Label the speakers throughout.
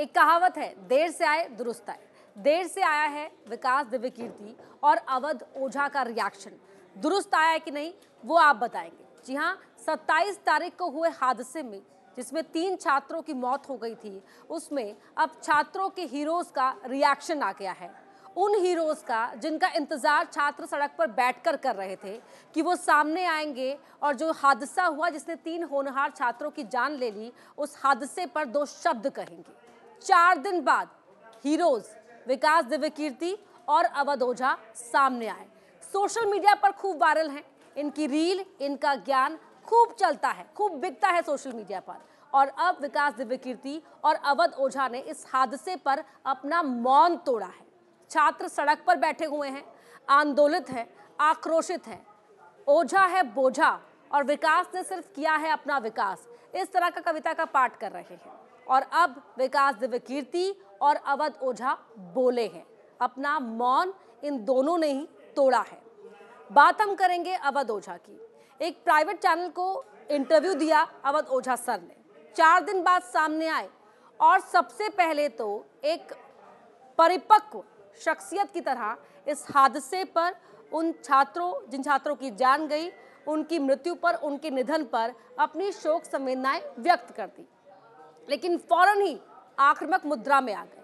Speaker 1: एक कहावत है देर से आए दुरुस्त आए देर से आया है विकास दिव्य कीर्ति और अवध ओझा का रिएक्शन दुरुस्त आया है कि नहीं वो आप बताएंगे जी हाँ 27 तारीख को हुए हादसे में जिसमें तीन छात्रों की मौत हो गई थी उसमें अब छात्रों के हीरोज़ का रिएक्शन आ गया है उन हीरोज़ का जिनका इंतज़ार छात्र सड़क पर बैठकर कर रहे थे कि वो सामने आएंगे और जो हादसा हुआ जिसने तीन होनहार छात्रों की जान ले ली उस हादसे पर दो शब्द कहेंगे चार दिन बाद हीरोज विकास दिव्य कीर्ति और अवध ओझा सामने आए सोशल मीडिया पर खूब वायरल हैं इनकी रील इनका ज्ञान खूब चलता है खूब बिकता है सोशल मीडिया पर और अब विकास दिव्य कीर्ति और अवध ओझा ने इस हादसे पर अपना मौन तोड़ा है छात्र सड़क पर बैठे हुए हैं आंदोलित हैं आक्रोशित हैं ओझा है बोझा और विकास ने सिर्फ किया है अपना विकास इस तरह का कविता का पाठ कर रहे हैं और अब विकास दिव्य कीर्ति और अवध ओझा बोले हैं अपना मौन इन दोनों ने ही तोड़ा है बात हम करेंगे अवध ओझा की एक प्राइवेट चैनल को इंटरव्यू दिया अवध ओझा सर ने चार दिन बाद सामने आए और सबसे पहले तो एक परिपक्व शख्सियत की तरह इस हादसे पर उन छात्रों जिन छात्रों की जान गई उनकी मृत्यु पर उनके निधन पर अपनी शोक संवेदनाएं व्यक्त कर दी लेकिन फौरन ही आक्रमक मुद्रा में आ गए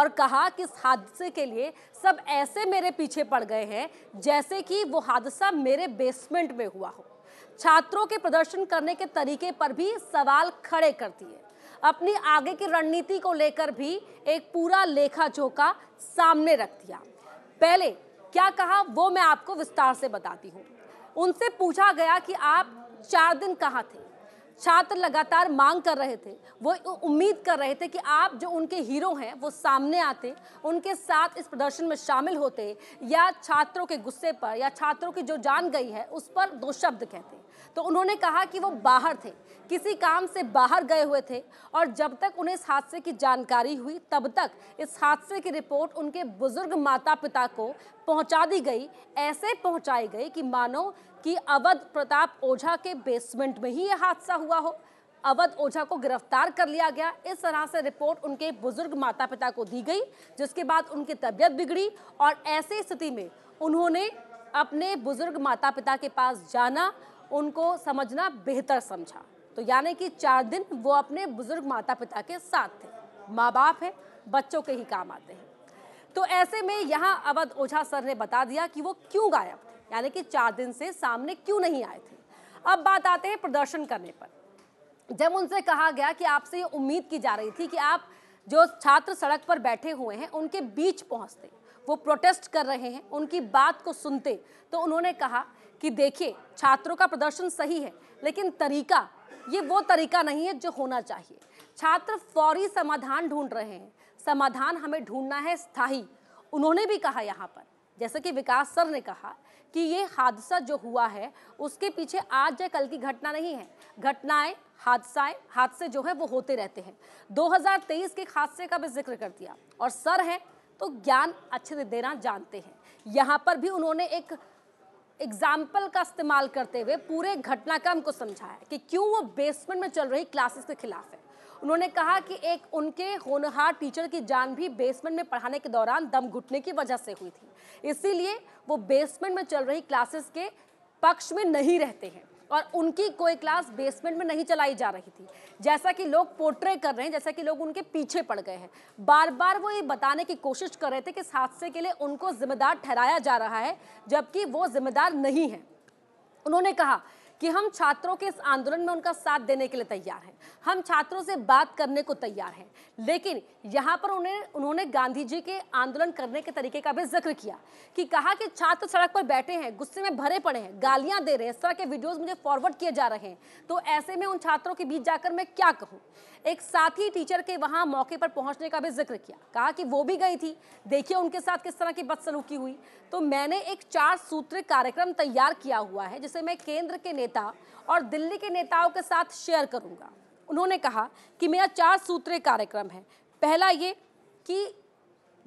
Speaker 1: और कहा कि इस हादसे के लिए सब ऐसे मेरे पीछे पड़ गए हैं जैसे कि वो हादसा मेरे बेसमेंट में हुआ हो छात्रों के प्रदर्शन करने के तरीके पर भी सवाल खड़े कर दिए अपनी आगे की रणनीति को लेकर भी एक पूरा लेखा जोखा सामने रख दिया पहले क्या कहा वो मैं आपको विस्तार से बताती हूँ उनसे पूछा गया कि आप चार दिन कहाँ थे छात्र लगातार मांग कर रहे थे वो उम्मीद कर रहे थे कि आप जो उनके हीरो हैं वो सामने आते उनके साथ इस प्रदर्शन में शामिल होते या छात्रों के गुस्से पर या छात्रों की जो जान गई है उस पर दो शब्द कहते तो उन्होंने कहा कि वो बाहर थे किसी काम से बाहर गए हुए थे और जब तक उन्हें इस हादसे की जानकारी हुई तब तक इस हादसे की रिपोर्ट उनके बुजुर्ग माता पिता को पहुंचा दी गई ऐसे पहुंचाई गई कि मानो कि अवध प्रताप ओझा के बेसमेंट में ही ये हादसा हुआ हो अवध ओझा को गिरफ्तार कर लिया गया इस तरह से रिपोर्ट उनके बुजुर्ग माता पिता को दी गई जिसके बाद उनकी तबीयत बिगड़ी और ऐसी स्थिति में उन्होंने अपने बुजुर्ग माता पिता के पास जाना उनको समझना बेहतर समझा तो यानी कि चार दिन वो अपने बुजुर्ग माता पिता के साथ थे माँ बाप है बच्चों के ही काम आते हैं तो ऐसे में यहाँ अवध ओझा सर ने बता दिया कि वो क्यों गायब थे यानी कि चार दिन से सामने क्यों नहीं आए थे अब बात आते हैं प्रदर्शन करने पर जब उनसे कहा गया कि आपसे ये उम्मीद की जा रही थी कि आप जो छात्र सड़क पर बैठे हुए हैं उनके बीच पहुंचते वो प्रोटेस्ट कर रहे हैं उनकी बात को सुनते तो उन्होंने कहा कि देखिए छात्रों का प्रदर्शन सही है लेकिन तरीका ये वो तरीका नहीं है जो होना चाहिए छात्र फौरी समाधान ढूंढ रहे हैं समाधान हमें ढूंढना है स्थाई उन्होंने भी कहा यहाँ पर जैसे कि विकास सर ने कहा कि ये हादसा जो हुआ है उसके पीछे आज या कल की घटना नहीं है घटनाएं हादसाएं हादसे जो है वो होते रहते हैं 2023 के हादसे का भी जिक्र कर दिया और सर हैं तो ज्ञान अच्छे से देना जानते हैं यहाँ पर भी उन्होंने एक एग्जाम्पल का इस्तेमाल करते हुए पूरे घटनाक्रम को समझाया कि क्यों वो बेसमेंट में चल रही क्लासेस के खिलाफ है उन्होंने कहा कि एक उनके होनहार टीचर की जान भी बेसमेंट में पढ़ाने के दौरान दम घुटने की वजह से हुई थी इसीलिए वो बेसमेंट में चल रही क्लासेस के पक्ष में नहीं रहते हैं और उनकी कोई क्लास बेसमेंट में नहीं चलाई जा रही थी जैसा कि लोग पोर्ट्रे कर रहे हैं जैसा कि लोग उनके पीछे पड़ गए हैं बार बार वो ये बताने की कोशिश कर रहे थे कि इस हादसे के लिए उनको जिम्मेदार ठहराया जा रहा है जबकि वो जिम्मेदार नहीं है उन्होंने कहा कि हम छात्रों के इस आंदोलन में उनका साथ देने के लिए तैयार हैं हम छात्रों से बात करने को तैयार हैं लेकिन यहाँ पर उन्हें उन्होंने गांधी जी के आंदोलन करने के तरीके का भी जिक्र किया कि कहा कि छात्र सड़क पर बैठे हैं गुस्से में भरे पड़े हैं गालियाँ दे रहे हैं इस तरह के वीडियोज़ मुझे फॉरवर्ड किए जा रहे हैं तो ऐसे में उन छात्रों के बीच जाकर मैं क्या कहूँ एक साथी टीचर के वहाँ मौके पर पहुँचने का भी जिक्र किया कहा कि वो भी गई थी देखिए उनके साथ किस तरह की बदसलूकी हुई तो मैंने एक चार सूत्र कार्यक्रम तैयार किया हुआ है जिसे मैं केंद्र के नेता और दिल्ली के नेताओं के साथ शेयर करूंगा उन्होंने कहा कि मेरा चार सूत्रीय कार्यक्रम है पहला ये कि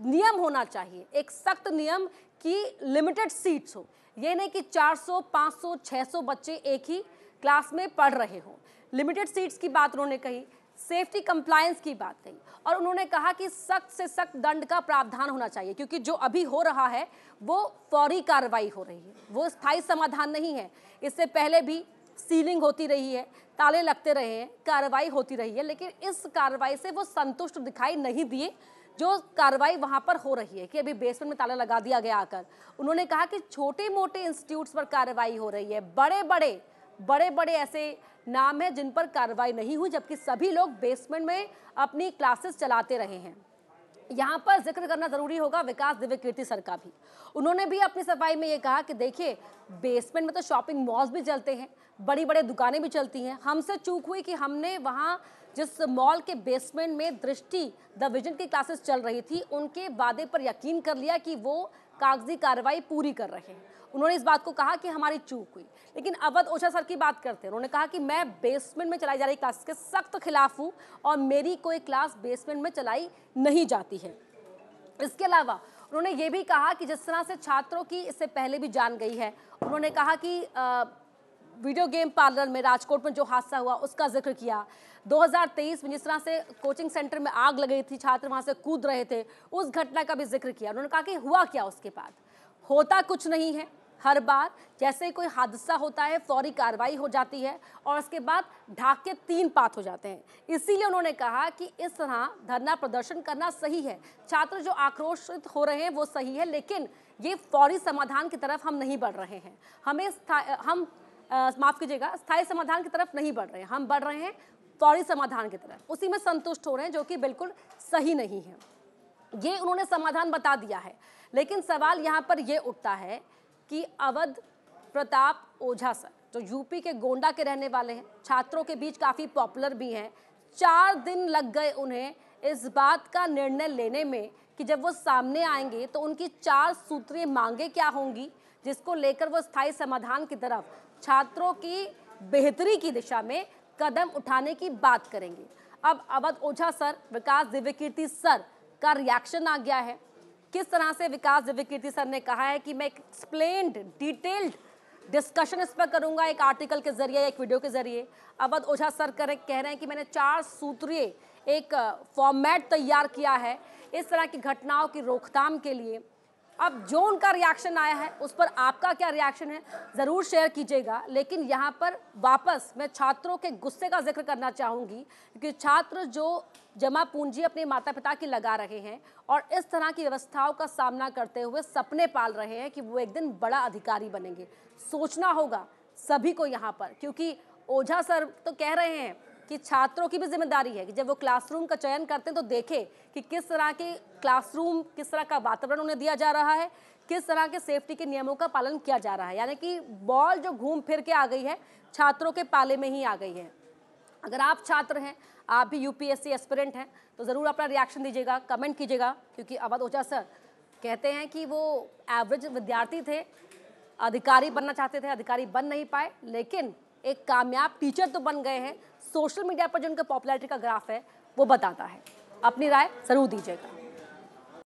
Speaker 1: नियम होना चाहिए एक सख्त नियम कि लिमिटेड सीट्स हो ये नहीं कि 400, 500, 600 बच्चे एक ही क्लास में पढ़ रहे हों लिमिटेड सीट्स की बात उन्होंने कही सेफ्टी कंप्लायंस की बात कही और उन्होंने कहा कि सख्त से सख्त दंड का प्रावधान होना चाहिए क्योंकि जो अभी हो रहा है वो फौरी कार्रवाई हो रही है वो स्थायी समाधान नहीं है इससे पहले भी सीलिंग होती रही है ताले लगते रहे हैं कार्रवाई होती रही है लेकिन इस कार्रवाई से वो संतुष्ट दिखाई नहीं दिए जो कार्रवाई वहाँ पर हो रही है कि अभी बेसमेंट में ताला लगा दिया गया आकर उन्होंने कहा कि छोटे मोटे इंस्टीट्यूट्स पर कार्रवाई हो रही है बड़े बड़े बड़े बड़े ऐसे नाम हैं जिन पर कार्रवाई नहीं हुई जबकि सभी लोग बेसमेंट में अपनी क्लासेस चलाते रहे हैं यहाँ पर जिक्र करना ज़रूरी होगा विकास दिव्य कीर्ति सर का भी उन्होंने भी अपनी सफाई में ये कहा कि देखिए बेसमेंट में तो शॉपिंग मॉल्स भी चलते हैं बड़ी बड़ी दुकानें भी चलती हैं हमसे चूक हुई कि हमने वहाँ जिस मॉल के बेसमेंट में दृष्टि द विजन की क्लासेस चल रही थी उनके वादे पर यकीन कर लिया कि वो कागजी कार्रवाई पूरी कर रहे हैं उन्होंने इस बात को कहा कि हमारी चूक हुई लेकिन अवध ओझा सर की बात करते हैं उन्होंने कहा कि मैं बेसमेंट में चलाई जा रही क्लास के सख्त खिलाफ हूँ और मेरी कोई क्लास बेसमेंट में चलाई नहीं जाती है इसके अलावा उन्होंने ये भी कहा कि जिस तरह से छात्रों की इससे पहले भी जान गई है उन्होंने कहा कि आ, वीडियो गेम पार्लर में राजकोट में जो हादसा हुआ उसका जिक्र किया 2023 में जिस तरह से कोचिंग सेंटर में आग लग गई थी छात्र वहाँ से कूद रहे थे उस घटना का भी जिक्र किया उन्होंने कहा कि हुआ क्या उसके बाद होता कुछ नहीं है हर बार जैसे कोई हादसा होता है फौरी कार्रवाई हो जाती है और उसके बाद ढाक के तीन पात हो जाते हैं इसीलिए उन्होंने कहा कि इस तरह धरना प्रदर्शन करना सही है छात्र जो आक्रोशित हो रहे हैं वो सही है लेकिन ये फौरी समाधान की तरफ हम नहीं बढ़ रहे हैं हमें हम माफ़ कीजिएगा स्थायी समाधान की तरफ नहीं बढ़ रहे हैं हम बढ़ रहे हैं फौरी समाधान की तरफ उसी में संतुष्ट हो रहे हैं जो कि बिल्कुल सही नहीं है ये उन्होंने समाधान बता दिया है लेकिन सवाल यहाँ पर यह उठता है कि अवध प्रताप ओझा सर जो यूपी के गोंडा के रहने वाले हैं छात्रों के बीच काफ़ी पॉपुलर भी हैं चार दिन लग गए उन्हें इस बात का निर्णय लेने में कि जब वो सामने आएंगे तो उनकी चार सूत्रीय मांगे क्या होंगी जिसको लेकर वो स्थायी समाधान की तरफ छात्रों की बेहतरी की दिशा में कदम उठाने की बात करेंगे अब अवध ओझा सर विकास दिव्य कीर्ति सर का रिएक्शन आ गया है किस तरह से विकास दिव्य कीर्ति सर ने कहा है कि मैं एक्सप्लेन डिटेल्ड डिस्कशन इस पर करूंगा एक आर्टिकल के जरिए एक वीडियो के जरिए अवध ओझा सर कर कह रहे हैं कि मैंने चार सूत्रीय एक फॉर्मेट तैयार किया है इस तरह की घटनाओं की रोकथाम के लिए अब जो उनका रिएक्शन आया है उस पर आपका क्या रिएक्शन है ज़रूर शेयर कीजिएगा लेकिन यहाँ पर वापस मैं छात्रों के गुस्से का जिक्र करना चाहूँगी कि छात्र जो जमा पूंजी अपने माता पिता की लगा रहे हैं और इस तरह की व्यवस्थाओं का सामना करते हुए सपने पाल रहे हैं कि वो एक दिन बड़ा अधिकारी बनेंगे सोचना होगा सभी को यहाँ पर क्योंकि ओझा सर तो कह रहे हैं कि छात्रों की भी जिम्मेदारी है कि जब वो क्लासरूम का चयन करते हैं तो देखें कि किस तरह के क्लासरूम किस तरह का वातावरण उन्हें दिया जा रहा है किस तरह के सेफ्टी के नियमों का पालन किया जा रहा है यानी कि बॉल जो घूम फिर के आ गई है छात्रों के पाले में ही आ गई है अगर आप छात्र हैं आप भी यूपीएससी एस्पिरेंट हैं तो ज़रूर अपना रिएक्शन दीजिएगा कमेंट कीजिएगा क्योंकि अवध ओझा सर कहते हैं कि वो एवरेज विद्यार्थी थे अधिकारी बनना चाहते थे अधिकारी बन नहीं पाए लेकिन एक कामयाब टीचर तो बन गए हैं सोशल मीडिया पर जो उनके पॉपुलैरिटी का ग्राफ है वो बताता है अपनी राय ज़रूर दीजिएगा